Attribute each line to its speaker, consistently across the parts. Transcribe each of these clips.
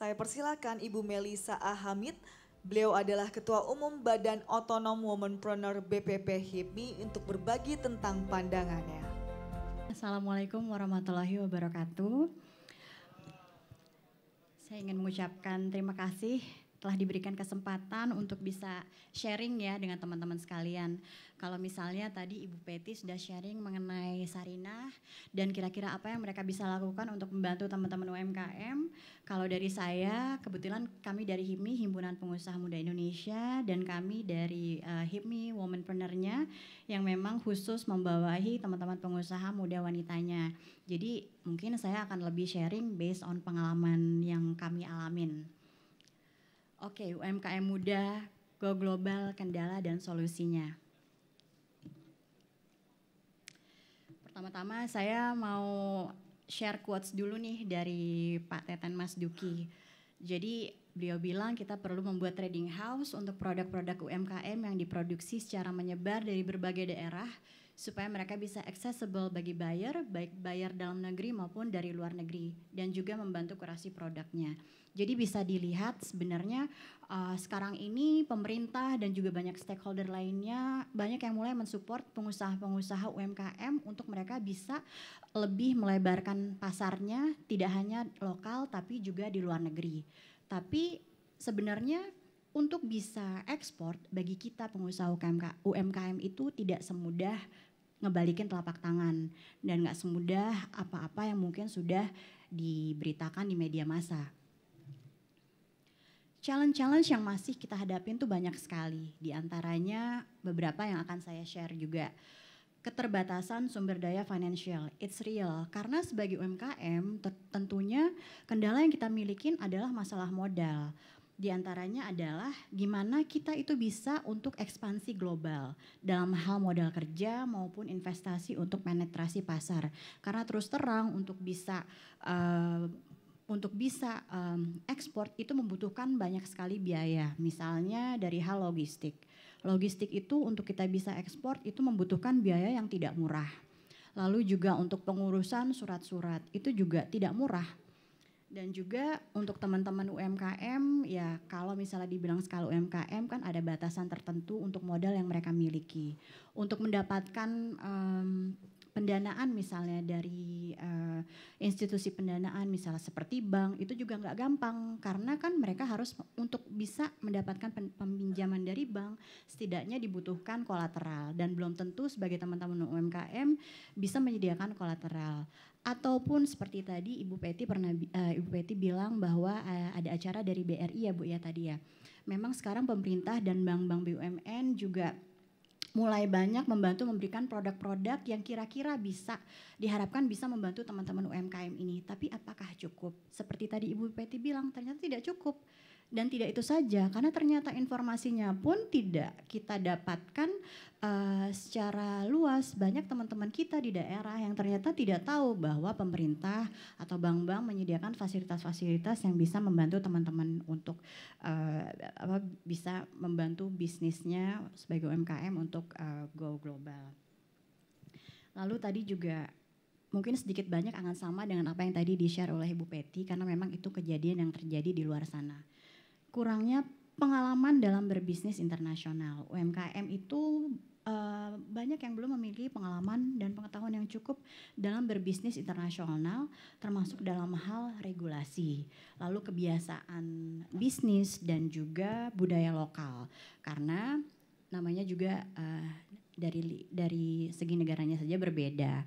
Speaker 1: Saya persilakan Ibu Melisa Ahamid. Beliau adalah Ketua Umum Badan Otonom Womanpreneur BPP HIPMI untuk berbagi tentang pandangannya. Assalamualaikum warahmatullahi wabarakatuh. Saya ingin mengucapkan terima kasih telah diberikan kesempatan untuk bisa sharing ya dengan teman-teman sekalian. Kalau misalnya tadi Ibu Peti sudah sharing mengenai Sarinah dan kira-kira apa yang mereka bisa lakukan untuk membantu teman-teman UMKM. Kalau dari saya, kebetulan kami dari HIMI, Himpunan Pengusaha Muda Indonesia, dan kami dari uh, eh, HIMI Womanpreneur-nya yang memang khusus membawahi teman-teman pengusaha muda wanitanya. Jadi mungkin saya akan lebih sharing based on pengalaman yang kami alamin. Oke, UMKM muda, go global, kendala dan solusinya. Pertama-tama saya mau share quotes dulu nih dari Pak Teten Mas Duki. Jadi beliau bilang kita perlu membuat trading house untuk produk-produk UMKM yang diproduksi secara menyebar dari berbagai daerah supaya mereka bisa accessible bagi buyer, baik buyer dalam negeri maupun dari luar negeri, dan juga membantu kurasi produknya. Jadi bisa dilihat sebenarnya uh, sekarang ini pemerintah dan juga banyak stakeholder lainnya banyak yang mulai mensupport pengusaha-pengusaha UMKM untuk mereka bisa lebih melebarkan pasarnya tidak hanya lokal tapi juga di luar negeri. Tapi sebenarnya untuk bisa ekspor bagi kita pengusaha UMKM, UMKM itu tidak semudah ngebalikin telapak tangan dan nggak semudah apa-apa yang mungkin sudah diberitakan di media massa. Challenge-challenge yang masih kita hadapin tuh banyak sekali. Di antaranya beberapa yang akan saya share juga. Keterbatasan sumber daya financial, it's real. Karena sebagai UMKM tentunya kendala yang kita milikin adalah masalah modal. Di antaranya adalah gimana kita itu bisa untuk ekspansi global dalam hal modal kerja maupun investasi untuk penetrasi pasar. Karena terus terang untuk bisa uh, untuk bisa um, ekspor itu membutuhkan banyak sekali biaya. Misalnya dari hal logistik. Logistik itu untuk kita bisa ekspor itu membutuhkan biaya yang tidak murah. Lalu juga untuk pengurusan surat-surat itu juga tidak murah dan juga untuk teman-teman UMKM ya kalau misalnya dibilang skala UMKM kan ada batasan tertentu untuk modal yang mereka miliki. Untuk mendapatkan um, pendanaan misalnya dari uh, institusi pendanaan misalnya seperti bank itu juga nggak gampang karena kan mereka harus untuk bisa mendapatkan peminjaman dari bank setidaknya dibutuhkan kolateral dan belum tentu sebagai teman-teman UMKM bisa menyediakan kolateral ataupun seperti tadi Ibu Peti pernah uh, Ibu Peti bilang bahwa uh, ada acara dari BRI ya Bu ya tadi ya. Memang sekarang pemerintah dan bank-bank BUMN juga mulai banyak membantu memberikan produk-produk yang kira-kira bisa diharapkan bisa membantu teman-teman UMKM ini. Tapi apakah cukup? Seperti tadi Ibu Peti bilang, ternyata tidak cukup dan tidak itu saja, karena ternyata informasinya pun tidak kita dapatkan uh, secara luas. Banyak teman-teman kita di daerah yang ternyata tidak tahu bahwa pemerintah atau bank-bank menyediakan fasilitas-fasilitas yang bisa membantu teman-teman untuk uh, apa bisa membantu bisnisnya sebagai UMKM untuk uh, go global. Lalu tadi juga mungkin sedikit banyak akan sama dengan apa yang tadi di-share oleh Ibu Peti karena memang itu kejadian yang terjadi di luar sana kurangnya pengalaman dalam berbisnis internasional. UMKM itu uh, banyak yang belum memiliki pengalaman dan pengetahuan yang cukup dalam berbisnis internasional, termasuk dalam hal regulasi, lalu kebiasaan bisnis dan juga budaya lokal. Karena namanya juga uh, dari dari segi negaranya saja berbeda.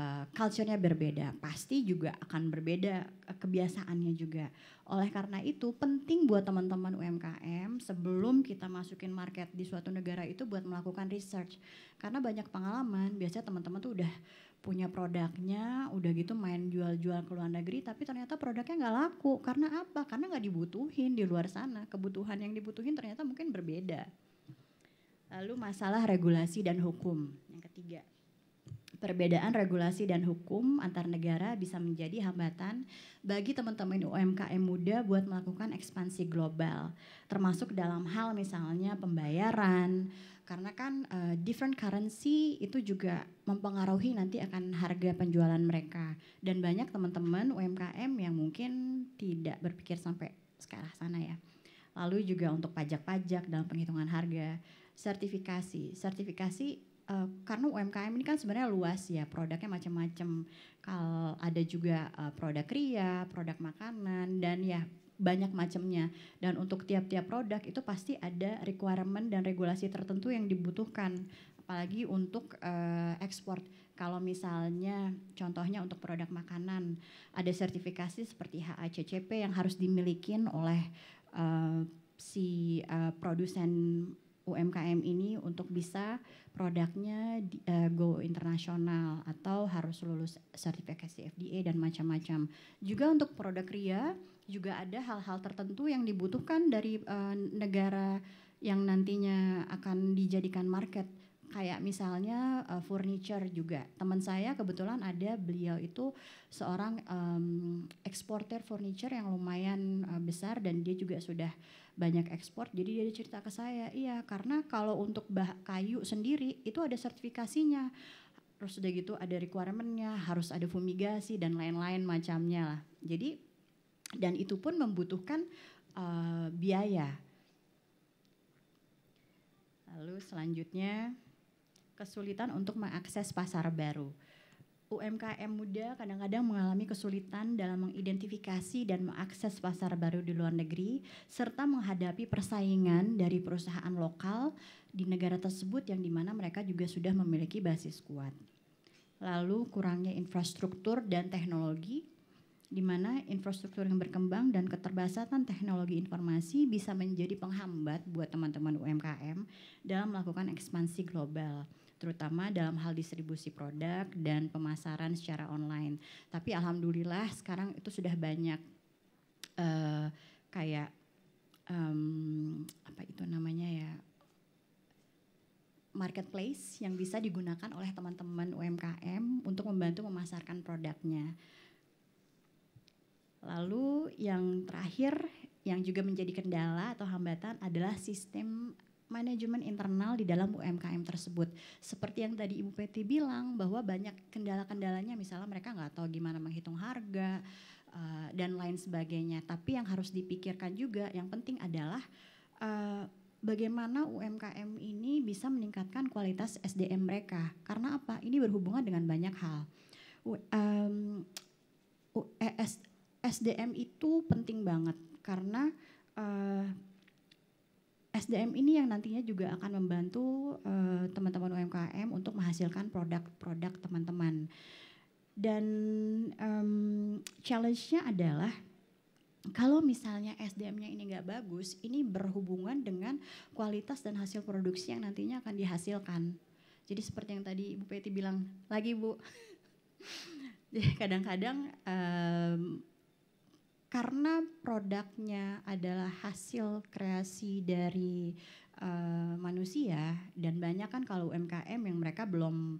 Speaker 1: Eh, culture-nya berbeda, pasti juga akan berbeda kebiasaannya juga. Oleh karena itu penting buat teman-teman UMKM sebelum kita masukin market di suatu negara itu buat melakukan research. Karena banyak pengalaman, biasanya teman-teman tuh udah punya produknya, udah gitu main jual-jual ke luar negeri, tapi ternyata produknya nggak laku. Karena apa? Karena nggak dibutuhin di luar sana. Kebutuhan yang dibutuhin ternyata mungkin berbeda. Lalu masalah regulasi dan hukum yang ketiga. Perbedaan regulasi dan hukum antar negara bisa menjadi hambatan bagi teman-teman UMKM muda buat melakukan ekspansi global, termasuk dalam hal misalnya pembayaran, karena kan uh, different currency itu juga mempengaruhi nanti akan harga penjualan mereka dan banyak teman-teman UMKM yang mungkin tidak berpikir sampai sekarang sana ya. Lalu juga untuk pajak-pajak dalam penghitungan harga, sertifikasi, sertifikasi Eh, karena UMKM ini kan sebenarnya luas ya produknya macam-macam. Kalau ada juga uh, produk kria, produk makanan dan ya banyak macamnya. Dan untuk tiap-tiap produk itu pasti ada requirement dan regulasi tertentu yang dibutuhkan apalagi untuk uh, ekspor. Kalau misalnya contohnya untuk produk makanan ada sertifikasi seperti HACCP yang harus dimiliki oleh uh, si uh, produsen UMKM ini untuk bisa produknya di, uh, go internasional atau harus lulus sertifikasi FDA dan macam-macam. Juga untuk produk Ria juga ada hal-hal tertentu yang dibutuhkan dari uh, negara yang nantinya akan dijadikan market kayak misalnya uh, furniture juga. Teman saya kebetulan ada beliau itu seorang um, eksportir furniture yang lumayan uh, besar dan dia juga sudah banyak ekspor. Jadi dia cerita ke saya, iya karena kalau untuk bah kayu sendiri itu ada sertifikasinya. Terus udah gitu ada requirementnya, harus ada fumigasi dan lain-lain macamnya lah. Jadi dan itu pun membutuhkan uh, biaya. Lalu selanjutnya kesulitan untuk mengakses pasar baru. UMKM muda kadang-kadang mengalami kesulitan dalam mengidentifikasi dan mengakses pasar baru di luar negeri, serta menghadapi persaingan dari perusahaan lokal di negara tersebut yang dimana mereka juga sudah memiliki basis kuat. Lalu kurangnya infrastruktur dan teknologi, di mana infrastruktur yang berkembang dan keterbatasan teknologi informasi bisa menjadi penghambat buat teman-teman UMKM dalam melakukan ekspansi global terutama dalam hal distribusi produk dan pemasaran secara online. Tapi alhamdulillah sekarang itu sudah banyak uh, kayak um, apa itu namanya ya marketplace yang bisa digunakan oleh teman-teman UMKM untuk membantu memasarkan produknya. Lalu yang terakhir yang juga menjadi kendala atau hambatan adalah sistem manajemen internal di dalam UMKM tersebut. Seperti yang tadi Ibu Peti bilang bahwa banyak kendala-kendalanya misalnya mereka nggak tahu gimana menghitung harga uh, dan lain sebagainya. Tapi yang harus dipikirkan juga yang penting adalah uh, bagaimana UMKM ini bisa meningkatkan kualitas SDM mereka. Karena apa? Ini berhubungan dengan banyak hal. Um, eh, SDM itu penting banget karena uh, SDM ini yang nantinya juga akan membantu eh, teman-teman uh, UMKM untuk menghasilkan produk-produk teman-teman. Dan um, challenge-nya adalah kalau misalnya SDM-nya ini nggak bagus, ini berhubungan dengan kualitas dan hasil produksi yang nantinya akan dihasilkan. Jadi seperti yang tadi Ibu Peti bilang lagi Bu, kadang-kadang um, karena produknya adalah hasil kreasi dari uh, manusia dan banyak kan kalau UMKM yang mereka belum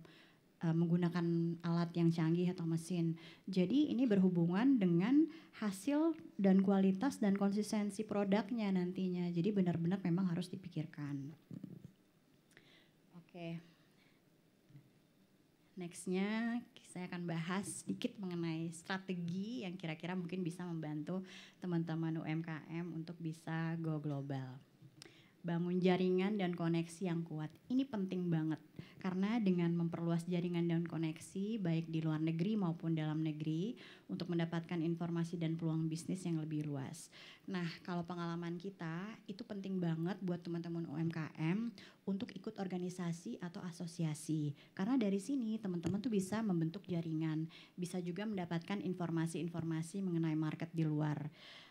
Speaker 1: uh, menggunakan alat yang canggih atau mesin. Jadi ini berhubungan dengan hasil dan kualitas dan konsistensi produknya nantinya. Jadi benar-benar memang harus dipikirkan. Oke. Okay. Nextnya saya akan bahas sedikit mengenai strategi yang kira-kira mungkin bisa membantu teman-teman UMKM untuk bisa go global. Bangun jaringan dan koneksi yang kuat, ini penting banget. Karena dengan memperluas jaringan dan koneksi baik di luar negeri maupun dalam negeri untuk mendapatkan informasi dan peluang bisnis yang lebih luas. Nah, kalau pengalaman kita itu penting banget buat teman-teman UMKM untuk ikut organisasi atau asosiasi. Karena dari sini teman-teman tuh bisa membentuk jaringan, bisa juga mendapatkan informasi-informasi mengenai market di luar.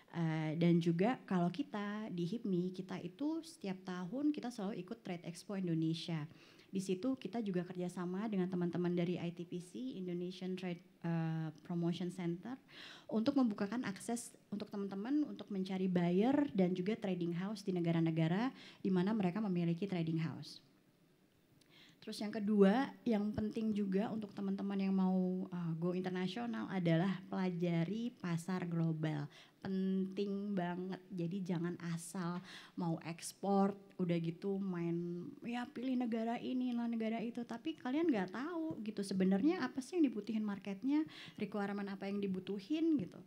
Speaker 1: Uh, dan juga kalau kita di HIPMI, kita itu setiap tahun kita selalu ikut Trade Expo Indonesia. Di situ kita juga kerjasama dengan teman-teman dari ITPC Indonesian Trade uh, Promotion Center untuk membukakan akses untuk teman-teman untuk mencari buyer dan juga trading house di negara-negara di mana mereka memiliki trading house. Terus yang kedua, yang penting juga untuk teman-teman yang mau uh, go internasional adalah pelajari pasar global. Penting banget. Jadi jangan asal mau ekspor, udah gitu main ya pilih negara ini lah negara itu, tapi kalian nggak tahu gitu sebenarnya apa sih yang dibutuhin marketnya, requirement apa yang dibutuhin gitu.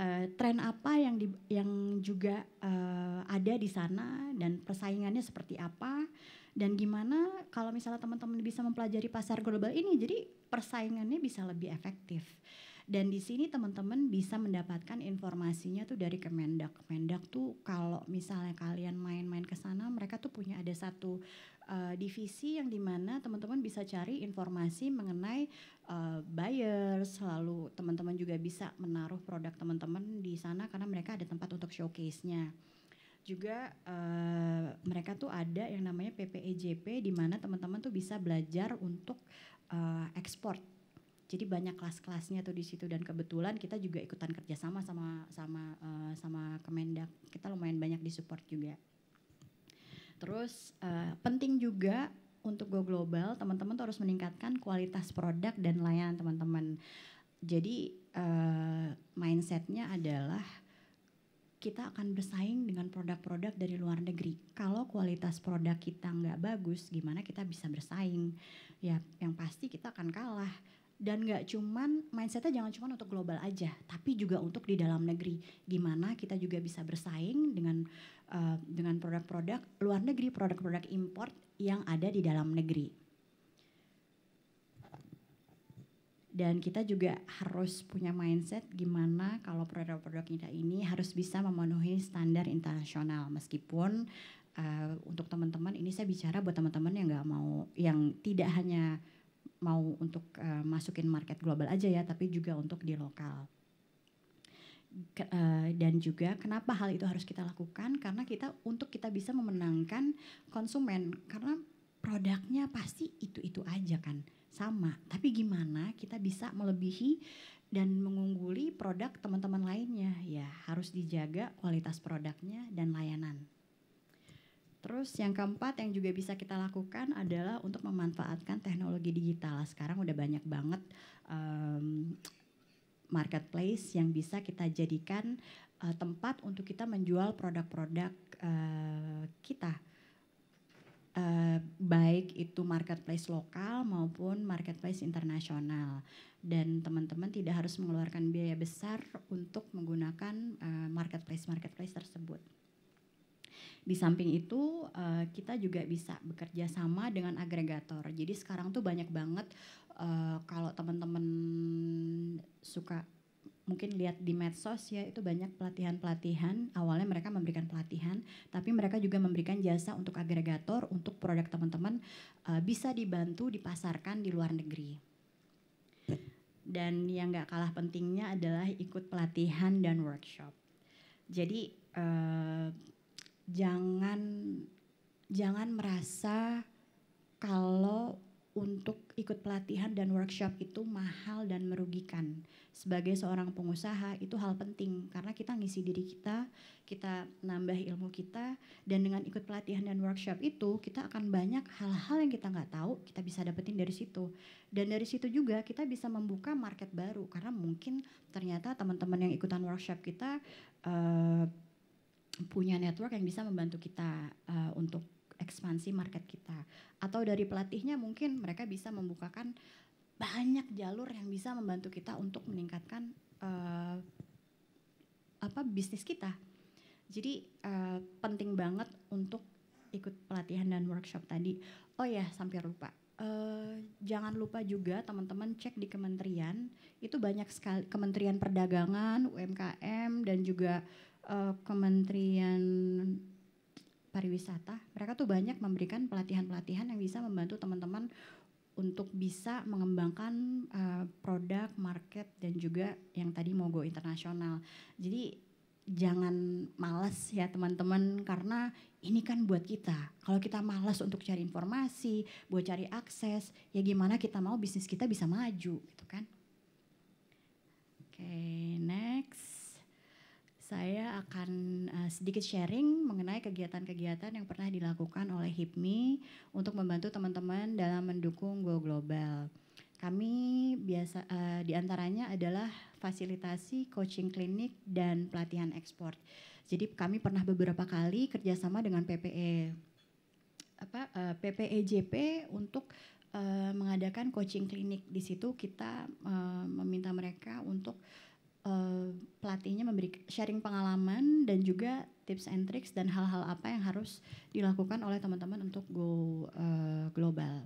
Speaker 1: Uh, eh, tren apa yang di, yang juga uh, ada di sana dan persaingannya seperti apa dan gimana kalau misalnya teman-teman bisa mempelajari pasar global ini jadi persaingannya bisa lebih efektif dan di sini teman-teman bisa mendapatkan informasinya tuh dari Kemendak. Kemendak tuh kalau misalnya kalian main-main ke sana mereka tuh punya ada satu uh, divisi yang dimana teman-teman bisa cari informasi mengenai uh, eh, buyer selalu teman-teman juga bisa menaruh produk teman-teman di sana karena mereka ada tempat untuk showcase-nya juga uh, mereka tuh ada yang namanya PPEJP e di mana teman-teman tuh bisa belajar untuk uh, ekspor. Jadi banyak kelas-kelasnya tuh di situ dan kebetulan kita juga ikutan kerjasama sama sama uh, sama Kemendak. Kita lumayan banyak disupport juga. Terus uh, penting juga untuk go global, teman-teman tuh harus meningkatkan kualitas produk dan layanan teman-teman. Jadi uh, mindsetnya adalah kita akan bersaing dengan produk-produk dari luar negeri. Kalau kualitas produk kita nggak bagus, gimana kita bisa bersaing? Ya, yang pasti kita akan kalah. Dan nggak cuman mindsetnya jangan cuman untuk global aja, tapi juga untuk di dalam negeri. Gimana kita juga bisa bersaing dengan uh, dengan produk-produk luar negeri, produk-produk import yang ada di dalam negeri. dan kita juga harus punya mindset gimana kalau produk-produk kita ini harus bisa memenuhi standar internasional meskipun uh, untuk teman-teman ini saya bicara buat teman-teman yang nggak mau yang tidak hanya mau untuk uh, masukin market global aja ya tapi juga untuk di lokal Ke, uh, dan juga kenapa hal itu harus kita lakukan karena kita untuk kita bisa memenangkan konsumen karena produknya pasti itu itu aja kan sama tapi kita bisa melebihi dan mengungguli produk teman-teman lainnya. Ya, harus dijaga kualitas produknya dan layanan. Terus yang keempat yang juga bisa kita lakukan adalah untuk memanfaatkan teknologi digital. Sekarang udah banyak banget um, marketplace yang bisa kita jadikan uh, tempat untuk kita menjual produk-produk uh, kita Eh, baik itu marketplace lokal maupun marketplace internasional dan teman-teman tidak harus mengeluarkan biaya besar untuk menggunakan uh, eh, marketplace marketplace tersebut. Di samping itu uh, kita juga bisa bekerja sama dengan agregator. Jadi sekarang tuh banyak banget uh, kalau teman-teman suka mungkin lihat di medsos ya itu banyak pelatihan-pelatihan awalnya mereka memberikan pelatihan tapi mereka juga memberikan jasa untuk agregator untuk produk teman-teman uh, bisa dibantu dipasarkan di luar negeri dan yang nggak kalah pentingnya adalah ikut pelatihan dan workshop jadi uh, jangan jangan merasa kalau untuk ikut pelatihan dan workshop itu mahal dan merugikan. Sebagai seorang pengusaha itu hal penting karena kita ngisi diri kita, kita nambah ilmu kita dan dengan ikut pelatihan dan workshop itu kita akan banyak hal-hal yang kita nggak tahu kita bisa dapetin dari situ. Dan dari situ juga kita bisa membuka market baru karena mungkin ternyata teman-teman yang ikutan workshop kita uh, punya network yang bisa membantu kita mengekspansi market kita. Atau dari pelatihnya mungkin mereka bisa membukakan banyak jalur yang bisa membantu kita untuk meningkatkan uh, apa bisnis kita. Jadi uh, penting banget untuk ikut pelatihan dan workshop tadi. Oh ya, sampai lupa. Uh, jangan lupa juga teman-teman cek di kementerian itu banyak sekali kementerian perdagangan, UMKM dan juga uh, kementerian pariwisata, mereka tuh banyak memberikan pelatihan-pelatihan yang bisa membantu teman-teman untuk bisa mengembangkan uh, produk, market, dan juga yang tadi mau go Internasional. Jadi jangan males ya teman-teman karena ini kan buat kita. Kalau kita males untuk cari informasi, buat cari akses, ya gimana kita mau bisnis kita bisa maju gitu kan. Oke, okay, next saya akan uh, sedikit sharing mengenai kegiatan-kegiatan yang pernah dilakukan oleh HIPMI untuk membantu teman-teman dalam mendukung Go Global. Kami biasa uh, diantaranya adalah fasilitasi coaching klinik dan pelatihan ekspor. Jadi kami pernah beberapa kali kerjasama dengan PPE apa uh, eh, PPEJP e untuk uh, mengadakan coaching klinik. Di situ kita uh, meminta mereka untuk uh, Eh, pelatihnya memberi sharing pengalaman dan juga tips and tricks dan hal-hal apa yang harus dilakukan oleh teman-teman untuk go uh, global.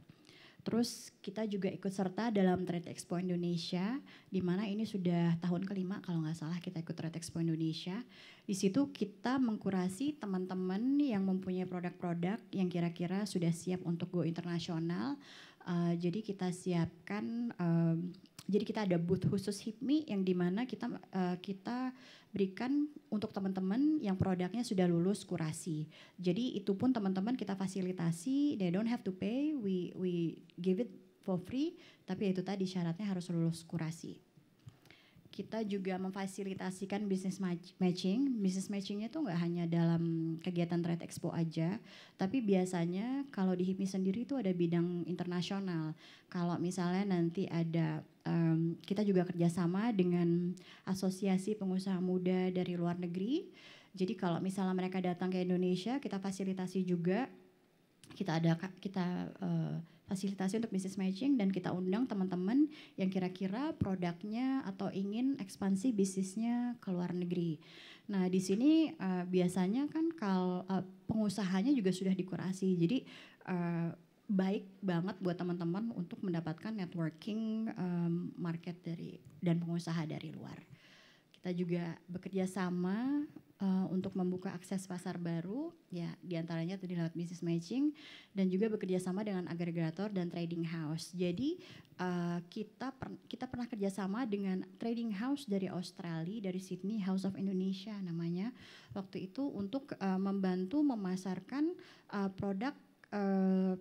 Speaker 1: Terus kita juga ikut serta dalam Trade Expo Indonesia, di mana ini sudah tahun kelima kalau nggak salah kita ikut Trade Expo Indonesia. Di situ kita mengkurasi teman-teman yang mempunyai produk-produk yang kira-kira sudah siap untuk go internasional. Uh, jadi kita siapkan uh, jadi kita ada booth khusus HIPMI yang di mana kita uh, kita berikan untuk teman-teman yang produknya sudah lulus kurasi. Jadi itu pun teman-teman kita fasilitasi, they don't have to pay, we we give it for free, tapi ya itu tadi syaratnya harus lulus kurasi kita juga memfasilitasikan bisnis matching. bisnis matchingnya itu nggak hanya dalam kegiatan trade expo aja, tapi biasanya kalau di HIPMI sendiri itu ada bidang internasional. Kalau misalnya nanti ada um, kita juga kerjasama dengan asosiasi pengusaha muda dari luar negeri. Jadi kalau misalnya mereka datang ke Indonesia, kita fasilitasi juga. Kita ada kita uh, fasilitasi untuk business matching dan kita undang teman-teman yang kira-kira produknya atau ingin ekspansi bisnisnya ke luar negeri. Nah di sini uh, biasanya kan kal uh, pengusahanya juga sudah dikurasi, jadi uh, baik banget buat teman-teman untuk mendapatkan networking um, market dari dan pengusaha dari luar. Kita juga bekerja sama uh, untuk membuka akses pasar baru, ya diantaranya tadi lewat business matching, dan juga bekerja sama dengan agregator dan trading house. Jadi uh, kita per, kita pernah kerjasama dengan trading house dari Australia, dari Sydney House of Indonesia namanya, waktu itu untuk uh, membantu memasarkan uh, produk uh,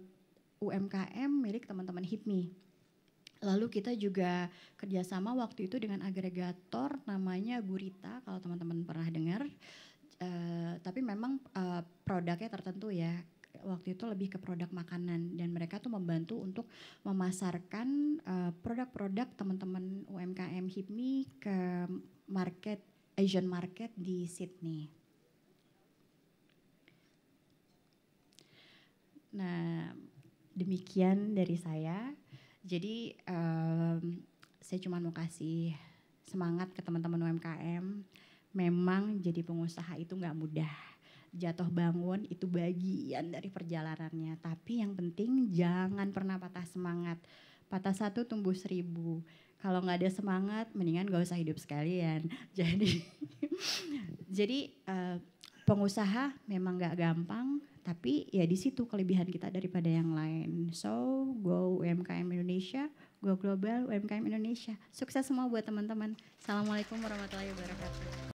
Speaker 1: UMKM milik teman-teman HIPMI Lalu kita juga kerjasama waktu itu dengan agregator namanya Gurita kalau teman-teman pernah dengar. Uh, tapi memang uh, produknya tertentu ya. Waktu itu lebih ke produk makanan dan mereka tuh membantu untuk memasarkan uh, produk-produk teman-teman UMKM HIPMI ke market Asian market di Sydney. Nah, demikian dari saya. Jadi um, saya cuma mau kasih semangat ke teman-teman UMKM. Memang jadi pengusaha itu nggak mudah. Jatuh bangun itu bagian dari perjalanannya. Tapi yang penting jangan pernah patah semangat. Patah satu tumbuh seribu. Kalau nggak ada semangat, mendingan gak usah hidup sekalian. Jadi, jadi uh, pengusaha memang nggak gampang, tapi ya di situ kelebihan kita daripada yang lain. So, go UMKM Indonesia, go global UMKM Indonesia. Sukses semua buat teman-teman. Assalamualaikum warahmatullahi wabarakatuh.